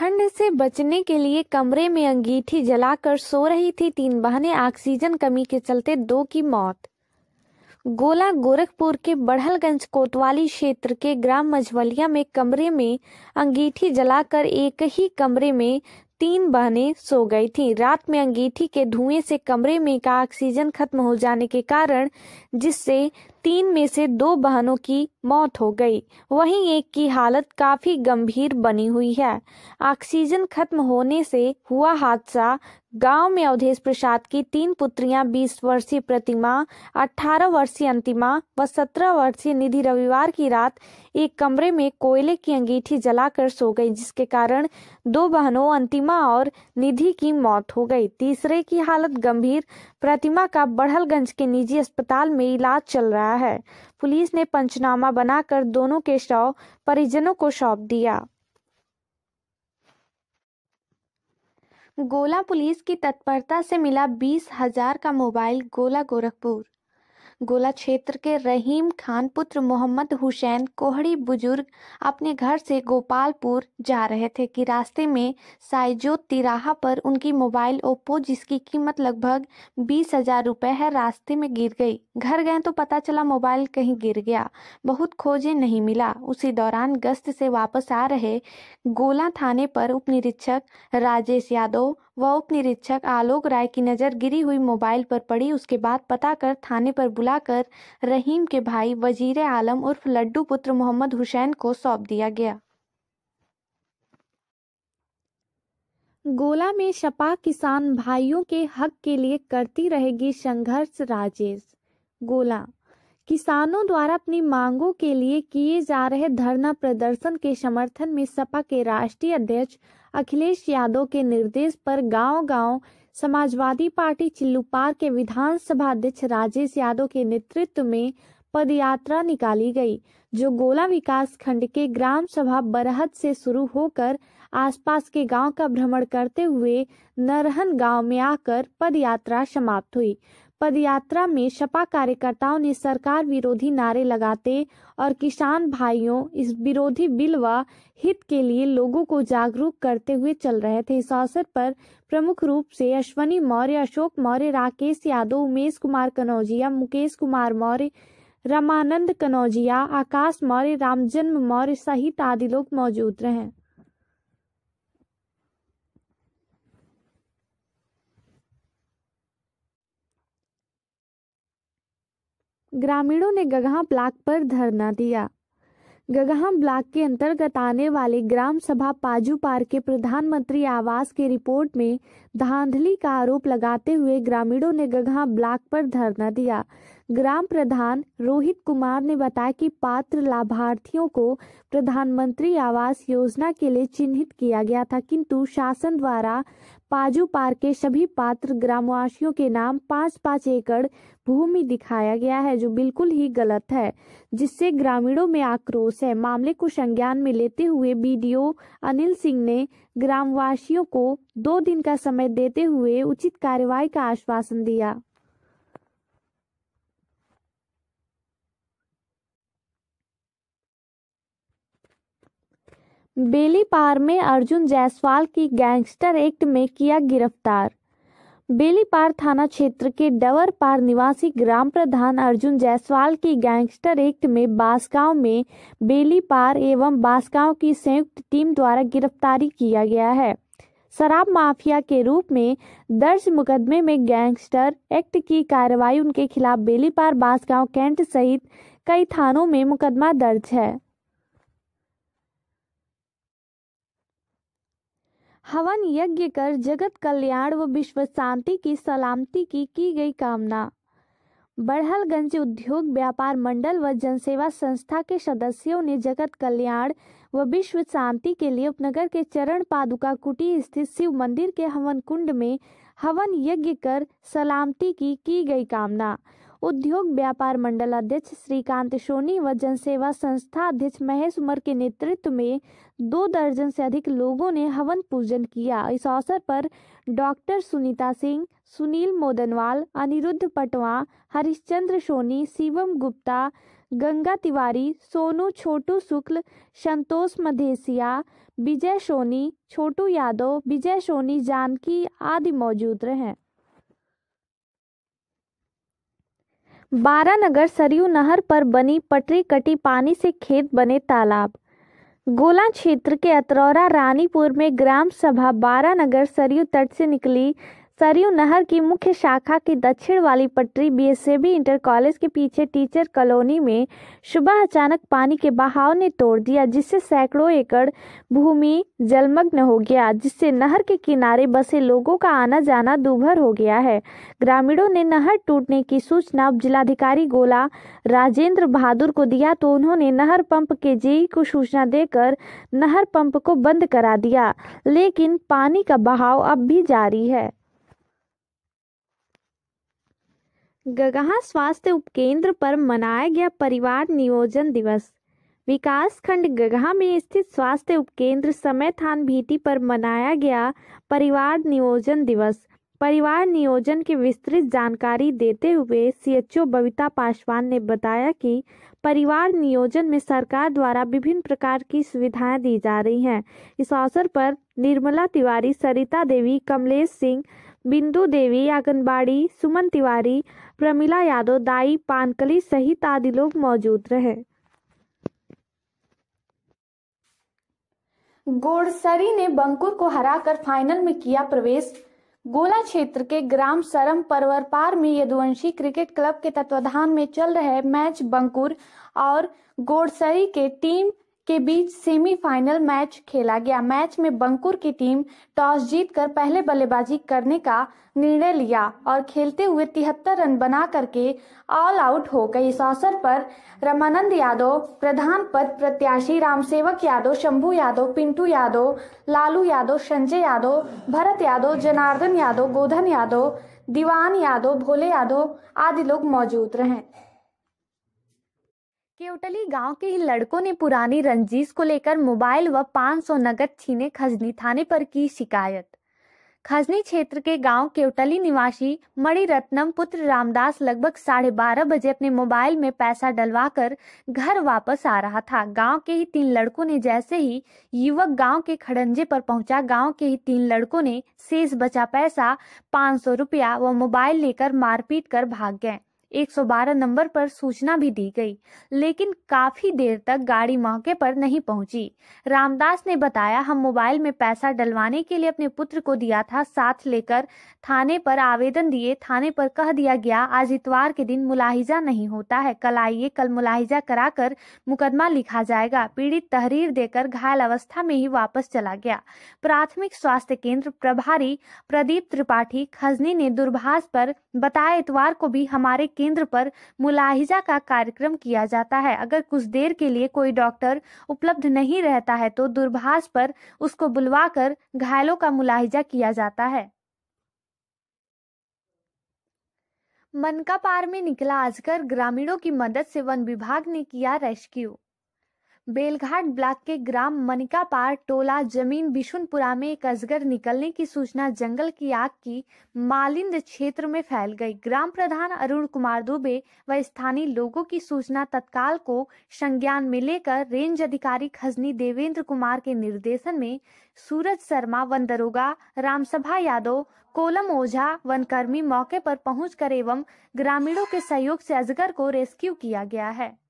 ठंड से बचने के लिए कमरे में अंगीठी जलाकर सो रही थी तीन बहनें ऑक्सीजन कमी के चलते दो की मौत गोला गोरखपुर के बढ़लगंज कोतवाली क्षेत्र के ग्राम मझवलिया में कमरे में अंगीठी जलाकर एक ही कमरे में तीन बहनें सो गई थीं। रात में अंगीठी के धुएं से कमरे में का ऑक्सीजन खत्म हो जाने के कारण जिससे तीन में से दो बहनों की मौत हो गई वहीं एक की हालत काफी गंभीर बनी हुई है ऑक्सीजन खत्म होने से हुआ हादसा गांव में अवधेश प्रसाद की तीन पुत्रियां बीस वर्षीय प्रतिमा अठारह वर्षीय अंतिमा व सत्रह वर्षीय निधि रविवार की रात एक कमरे में कोयले की अंगीठी जलाकर सो गई जिसके कारण दो बहनों अंतिमा और निधि की मौत हो गई तीसरे की हालत गंभीर प्रतिमा का बढ़लगंज के निजी अस्पताल में इलाज चल रहा है पुलिस ने पंचनामा बनाकर दोनों के शव परिजनों को सौंप दिया गोला पुलिस की तत्परता से मिला बीस हजार का मोबाइल गोला गोरखपुर गोला क्षेत्र के रहीम खान पुत्र मोहम्मद हुसैन कोहड़ी बुजुर्ग अपने घर से गोपालपुर जा रहे थे कि रास्ते में साइजो तिराहा पर उनकी मोबाइल ओप्पो जिसकी कीमत लगभग बीस हजार रूपए है रास्ते में गिर गई घर गए तो पता चला मोबाइल कहीं गिर गया बहुत खोजे नहीं मिला उसी दौरान गश्त से वापस आ रहे गोला थाने पर उप निरीक्षक राजेश यादव व उप निरीक्षक आलोक राय की नज़र गिरी हुई मोबाइल पर पड़ी उसके बाद पता कर थाने पर बुला बुलाकर रहीम के भाई वजीर आलम उर्फ लड्डू पुत्र मोहम्मद हुसैन को सौंप दिया गया गोला में शपा किसान भाइयों के हक के लिए करती रहेगी संघर्ष राजेश गोला किसानों द्वारा अपनी मांगों के लिए किए जा रहे धरना प्रदर्शन के समर्थन में सपा के राष्ट्रीय अध्यक्ष अखिलेश यादव के निर्देश पर गांव-गांव समाजवादी पार्टी चिल्लूपार के विधानसभा अध्यक्ष राजेश यादव के नेतृत्व में पदयात्रा निकाली गई जो गोला विकास खंड के ग्राम सभा बरहत से शुरू होकर आसपास के गांव का भ्रमण करते हुए नरहन गांव में आकर पदयात्रा समाप्त हुई पदयात्रा में सपा कार्यकर्ताओं ने सरकार विरोधी नारे लगाते और किसान भाइयों इस विरोधी बिल व हित के लिए लोगों को जागरूक करते हुए चल रहे थे इस अवसर पर प्रमुख रूप से अश्वनी मौर्य अशोक मौर्य राकेश यादव उमेश कुमार कनौजिया मुकेश कुमार मौर्य रमानंद कनौजिया आकाश मौर्य रामजन्म मौर्य सहित आदि लोग मौजूद रहे ग्रामीणों ने गगहा ब्लॉक पर धरना दिया गगहा ब्लॉक के अंतर्गत आने वाले ग्राम सभा पाजू पार के प्रधानमंत्री आवास के रिपोर्ट में धांधली का आरोप लगाते हुए ग्रामीणों ने गगहा ब्लॉक पर धरना दिया ग्राम प्रधान रोहित कुमार ने बताया कि पात्र लाभार्थियों को प्रधानमंत्री आवास योजना के लिए चिन्हित किया गया था किंतु शासन द्वारा पाजू पार के सभी पात्र ग्रामवासियों के नाम पाँच पाँच एकड़ भूमि दिखाया गया है जो बिल्कुल ही गलत है जिससे ग्रामीणों में आक्रोश है मामले को संज्ञान में लेते हुए बीडीओ अनिल सिंह ने ग्रामवासियों को दो दिन का समय देते हुए उचित कार्रवाई का आश्वासन दिया बेलीपार में अर्जुन जायसवाल की गैंगस्टर एक्ट में किया गिरफ्तार बेलीपार थाना क्षेत्र के डवर पार निवासी ग्राम प्रधान अर्जुन जायसवाल की गैंगस्टर एक्ट में बासगांव में बेलीपार एवं बासगांव की संयुक्त टीम द्वारा गिरफ्तारी किया गया है शराब माफिया के रूप में दर्ज मुकदमे में गैंगस्टर एक्ट की कार्रवाई उनके खिलाफ बेलीपार बासगांव कैंट सहित कई थानों में मुकदमा दर्ज है हवन यज्ञ कर जगत कल्याण व विश्व शांति की सलामती की की गई कामना बड़हलगंज उद्योग व्यापार मंडल व जनसेवा संस्था के सदस्यों ने जगत कल्याण व विश्व शांति के लिए उपनगर के चरण पादुका कुटी स्थित शिव मंदिर के हवन कुंड में हवन यज्ञ कर सलामती की की गई कामना उद्योग व्यापार मंडल अध्यक्ष श्रीकांत सोनी व जनसेवा संस्था अध्यक्ष महेश उमर के नेतृत्व में दो दर्जन से अधिक लोगों ने हवन पूजन किया इस अवसर पर डॉक्टर सुनीता सिंह सुनील मोदनवाल अनिरुद्ध पटवा हरिश्चंद्र सोनी शिवम गुप्ता गंगा तिवारी सोनू छोटू शुक्ल संतोष मधेसिया विजय सोनी छोटू यादव विजय सोनी जानकी आदि मौजूद रहे बारानगर सरयू नहर पर बनी पटरी कटी पानी से खेत बने तालाब गोला क्षेत्र के अतरौरा रानीपुर में ग्राम सभा बारा नगर सरयू तट से निकली सरयू नहर की मुख्य शाखा की दक्षिण वाली पटरी बीएसएबी इंटर कॉलेज के पीछे टीचर कॉलोनी में सुबह अचानक पानी के बहाव ने तोड़ दिया जिससे सैकड़ों एकड़ भूमि जलमग्न हो गया जिससे नहर के किनारे बसे लोगों का आना जाना दूभर हो गया है ग्रामीणों ने नहर टूटने की सूचना जिलाधिकारी गोला राजेंद्र बहादुर को दिया तो उन्होंने नहर पंप के जेई को सूचना देकर नहर पंप को बंद करा दिया लेकिन पानी का बहाव अब भी जारी है गगहा स्वास्थ्य उपकेंद्र पर मनाया गया परिवार नियोजन दिवस विकास खंड गगहा में स्थित स्वास्थ्य उपकेंद्र समय थान भीटी पर मनाया गया परिवार नियोजन दिवस परिवार नियोजन की विस्तृत जानकारी देते हुए सीएचओ बबीता पासवान ने बताया कि परिवार नियोजन में सरकार द्वारा विभिन्न प्रकार की सुविधाएं दी जा रही हैं इस अवसर पर निर्मला तिवारी सरिता देवी कमलेश सिंह बिंदु देवी आंगनबाड़ी सुमन तिवारी प्रमिला यादव दाई पानकली सहित आदि लोग मौजूद रहे गोडसरी ने बंकुर को हराकर फाइनल में किया प्रवेश गोला क्षेत्र के ग्राम सरम परवरपार में यदुवंशी क्रिकेट क्लब के तत्वाधान में चल रहे मैच बंकुर और गोडसरी के टीम के बीच सेमीफाइनल मैच खेला गया मैच में बंकुर की टीम टॉस जीतकर पहले बल्लेबाजी करने का निर्णय लिया और खेलते हुए तिहत्तर रन बना करके ऑल आउट हो गई इस अवसर पर रमानंद यादव प्रधान पद प्रत्याशी रामसेवक यादव शंभू यादव पिंटू यादव लालू यादव संजय यादव भरत यादव जनार्दन यादव गोधन यादव दीवान यादव भोले यादव आदि लोग मौजूद रहे केवटली गांव के ही लड़कों ने पुरानी रंजीश को लेकर मोबाइल व 500 नगद छीने खजनी थाने पर की शिकायत खजनी क्षेत्र के गांव केवटली निवासी मणिरत्नम पुत्र रामदास लगभग साढ़े बारह बजे अपने मोबाइल में पैसा डलवाकर घर वापस आ रहा था गांव के ही तीन लड़कों ने जैसे ही युवक गांव के खड़ंजे पर पहुंचा गांव के ही तीन लड़कों ने शेष बचा पैसा पाँच सौ रुपया व मोबाइल लेकर मारपीट कर भाग गए 112 नंबर पर सूचना भी दी गई लेकिन काफी देर तक गाड़ी मौके पर नहीं पहुंची रामदास ने बताया हम मोबाइल में पैसा डलवाने के लिए अपने पुत्र को दिया था साथ लेकर थाने पर आवेदन दिए थाने पर कह दिया गया आज इतवार के दिन मुलाहिजा नहीं होता है कल आइए कल मुलाहिजा कराकर मुकदमा लिखा जाएगा पीड़ित तहरीर देकर घायल अवस्था में ही वापस चला गया प्राथमिक स्वास्थ्य केंद्र प्रभारी प्रदीप त्रिपाठी खजनी ने दूरभाष पर बताया इतवार को भी हमारे केंद्र पर मुलाहिजा का कार्यक्रम किया जाता है अगर कुछ देर के लिए कोई डॉक्टर उपलब्ध नहीं रहता है तो दूरभाष पर उसको बुलवाकर घायलों का मुलाहिजा किया जाता है मनकापार में निकला आजकर ग्रामीणों की मदद से वन विभाग ने किया रेस्क्यू बेलघाट ब्लॉक के ग्राम मनिकापार टोला जमीन बिशुनपुरा में एक अजगर निकलने की सूचना जंगल की आग की मालिंद क्षेत्र में फैल गई ग्राम प्रधान अरुण कुमार दुबे व स्थानीय लोगों की सूचना तत्काल को संज्ञान में लेकर रेंज अधिकारी खजनी देवेंद्र कुमार के निर्देशन में सूरज शर्मा वन दरोगा रामसभा यादव कोलम ओझा वनकर्मी मौके पर पहुंचकर एवं ग्रामीणों के सहयोग से अजगर को रेस्क्यू किया गया है